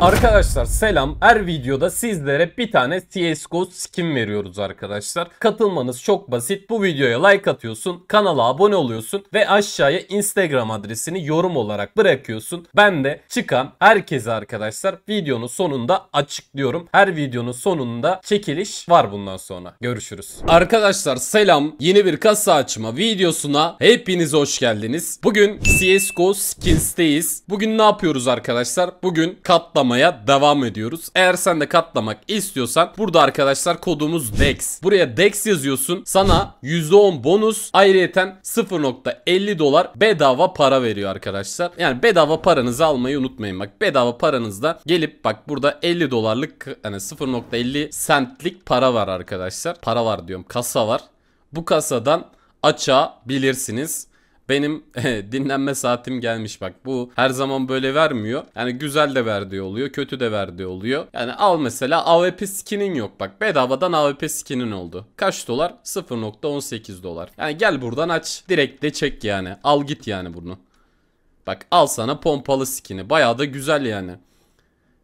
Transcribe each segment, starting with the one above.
Arkadaşlar selam. Her videoda sizlere bir tane CSGO skin veriyoruz arkadaşlar. Katılmanız çok basit. Bu videoya like atıyorsun, kanala abone oluyorsun ve aşağıya Instagram adresini yorum olarak bırakıyorsun. Ben de çıkan herkese arkadaşlar videonun sonunda açıklıyorum. Her videonun sonunda çekiliş var bundan sonra. Görüşürüz. Arkadaşlar selam. Yeni bir kasa açma videosuna hepiniz hoş geldiniz. Bugün CSGO skins'teyiz. Bugün ne yapıyoruz arkadaşlar? Bugün katlama katlamaya devam ediyoruz. Eğer sen de katlamak istiyorsan burada arkadaşlar kodumuz DEX. Buraya DEX yazıyorsun. Sana %10 bonus ayrıyeten 0.50 dolar bedava para veriyor arkadaşlar. Yani bedava paranızı almayı unutmayın. Bak bedava paranızda gelip bak burada 50 dolarlık hani 0.50 sentlik para var arkadaşlar. Para var diyorum kasa var. Bu kasadan açabilirsiniz benim dinlenme saatim gelmiş bak bu her zaman böyle vermiyor. Yani güzel de verdiği oluyor kötü de verdiği oluyor. Yani al mesela AWP skinin yok bak bedavadan AWP skinin oldu. Kaç dolar? 0.18 dolar. Yani gel buradan aç direkt de çek yani al git yani bunu. Bak al sana pompalı skini baya da güzel yani.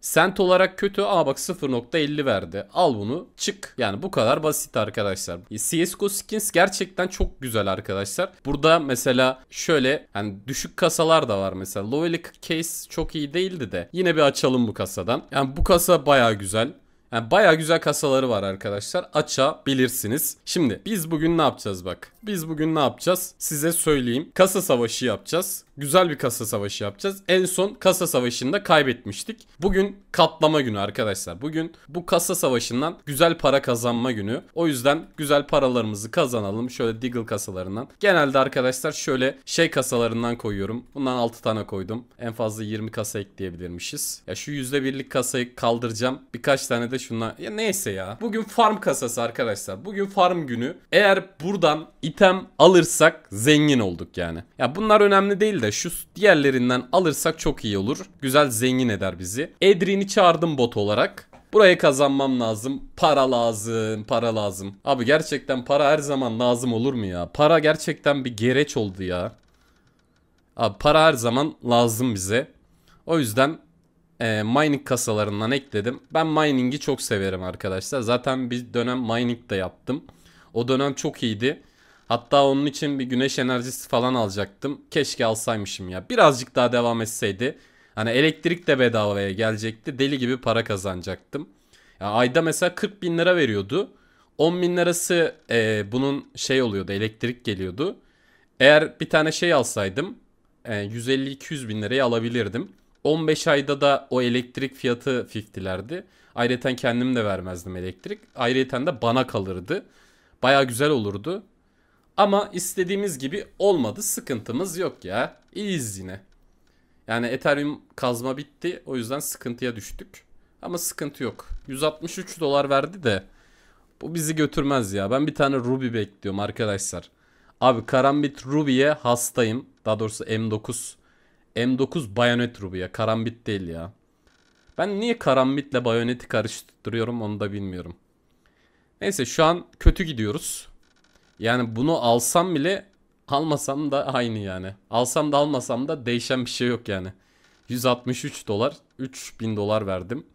Sent olarak kötü. Aa bak 0.50 verdi. Al bunu. Çık. Yani bu kadar basit arkadaşlar. CSGO skins gerçekten çok güzel arkadaşlar. Burada mesela şöyle hani düşük kasalar da var mesela. Loyal case çok iyi değildi de. Yine bir açalım bu kasadan. Yani bu kasa baya güzel. Yani baya güzel kasaları var arkadaşlar. Açabilirsiniz. Şimdi biz bugün ne yapacağız bak. Biz bugün ne yapacağız? Size söyleyeyim. Kasa savaşı yapacağız güzel bir kasa savaşı yapacağız. En son kasa savaşında kaybetmiştik. Bugün katlama günü arkadaşlar. Bugün bu kasa savaşından güzel para kazanma günü. O yüzden güzel paralarımızı kazanalım. Şöyle Diggle kasalarından. Genelde arkadaşlar şöyle şey kasalarından koyuyorum. Bundan 6 tane koydum. En fazla 20 kasa ekleyebilirmişiz. Ya şu %1'lik kasayı kaldıracağım. Birkaç tane de şunlar. Ya neyse ya. Bugün farm kasası arkadaşlar. Bugün farm günü. Eğer buradan item alırsak zengin olduk yani. Ya bunlar önemli değil de şu diğerlerinden alırsak çok iyi olur. Güzel zengin eder bizi. Edrin'i çağırdım bot olarak. Burayı kazanmam lazım. Para lazım, para lazım. Abi gerçekten para her zaman lazım olur mu ya? Para gerçekten bir gereç oldu ya. Abi para her zaman lazım bize. O yüzden e, mining kasalarından ekledim. Ben mining'i çok severim arkadaşlar. Zaten bir dönem mining de yaptım. O dönem çok iyiydi. Hatta onun için bir güneş enerjisi falan alacaktım. Keşke alsaymışım ya. Birazcık daha devam etseydi. Hani elektrik de bedavaya gelecekti. Deli gibi para kazanacaktım. Ya ayda mesela 40 bin lira veriyordu. 10 bin lirası e, bunun şey oluyordu elektrik geliyordu. Eğer bir tane şey alsaydım e, 150-200 bin liraya alabilirdim. 15 ayda da o elektrik fiyatı 50'lerdi. Ayrıca kendim de vermezdim elektrik. Ayrıca de bana kalırdı. Baya güzel olurdu. Ama istediğimiz gibi olmadı. Sıkıntımız yok ya. İyiyiz yine. Yani Ethereum kazma bitti. O yüzden sıkıntıya düştük. Ama sıkıntı yok. 163 dolar verdi de bu bizi götürmez ya. Ben bir tane Ruby bekliyorum arkadaşlar. Abi Karambit Ruby'ye hastayım. Daha doğrusu M9. M9 Bayonet Ruby'ye. Karambit değil ya. Ben niye Karambit'le Bayonet'i karıştırıyorum onu da bilmiyorum. Neyse şu an kötü gidiyoruz. Yani bunu alsam bile almasam da aynı yani. Alsam da almasam da değişen bir şey yok yani. 163 dolar 3000 dolar verdim.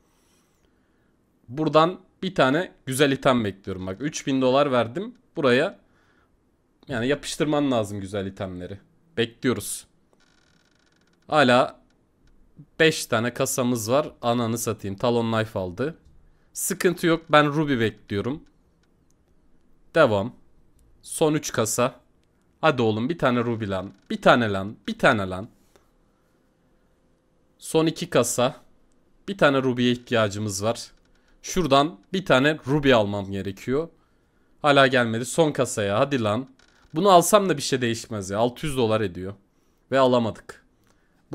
Buradan bir tane güzel item bekliyorum. Bak 3000 dolar verdim. Buraya yani yapıştırman lazım güzel itemleri. Bekliyoruz. Hala 5 tane kasamız var. Ananı satayım. Talon Knife aldı. Sıkıntı yok. Ben Ruby bekliyorum. Devam. Son 3 kasa. Hadi oğlum bir tane ruby lan. Bir tane lan. Bir tane lan. Son 2 kasa. Bir tane ruby'ye ihtiyacımız var. Şuradan bir tane ruby almam gerekiyor. Hala gelmedi. Son kasaya hadi lan. Bunu alsam da bir şey değişmez ya. 600 dolar ediyor. Ve alamadık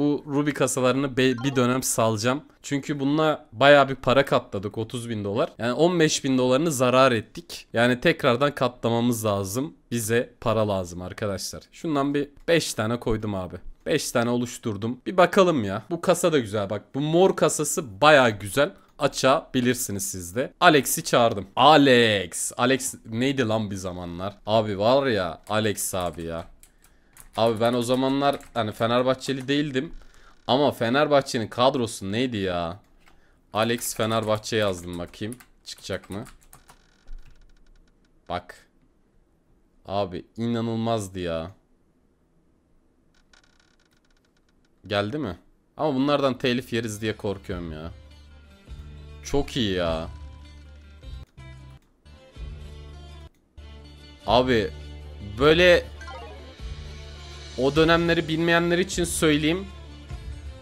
bu Ruby kasalarını bir dönem salacağım. Çünkü bununla baya bir para katladık 30 bin dolar. Yani 15 bin dolarını zarar ettik. Yani tekrardan katlamamız lazım. Bize para lazım arkadaşlar. Şundan bir 5 tane koydum abi. 5 tane oluşturdum. Bir bakalım ya. Bu kasa da güzel bak. Bu mor kasası baya güzel açabilirsiniz siz de. Alex'i çağırdım. Alex. Alex neydi lan bir zamanlar? Abi var ya Alex abi ya. Abi ben o zamanlar hani Fenerbahçeli değildim. Ama Fenerbahçe'nin kadrosu neydi ya? Alex Fenerbahçe yazdım bakayım. Çıkacak mı? Bak. Abi inanılmazdı ya. Geldi mi? Ama bunlardan telif yeriz diye korkuyorum ya. Çok iyi ya. Abi böyle o dönemleri bilmeyenler için söyleyeyim.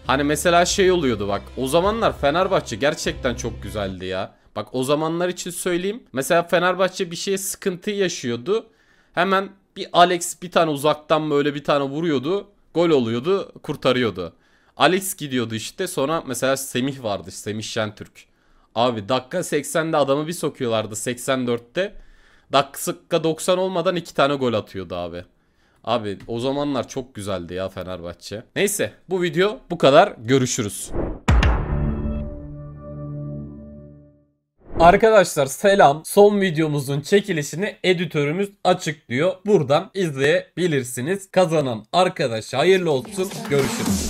Hani mesela şey oluyordu bak. O zamanlar Fenerbahçe gerçekten çok güzeldi ya. Bak o zamanlar için söyleyeyim. Mesela Fenerbahçe bir şeye sıkıntı yaşıyordu. Hemen bir Alex bir tane uzaktan böyle bir tane vuruyordu. Gol oluyordu, kurtarıyordu. Alex gidiyordu işte. Sonra mesela Semih vardı. Semih Şentürk. Abi dakika 80'de adamı bir sokuyorlardı 84'te. Dakika 90 olmadan iki tane gol atıyordu abi. Abi o zamanlar çok güzeldi ya Fenerbahçe. Neyse bu video bu kadar. Görüşürüz. Arkadaşlar selam. Son videomuzun çekilişini editörümüz açıklıyor. Buradan izleyebilirsiniz. Kazanan arkadaş hayırlı olsun. Görüşürüz.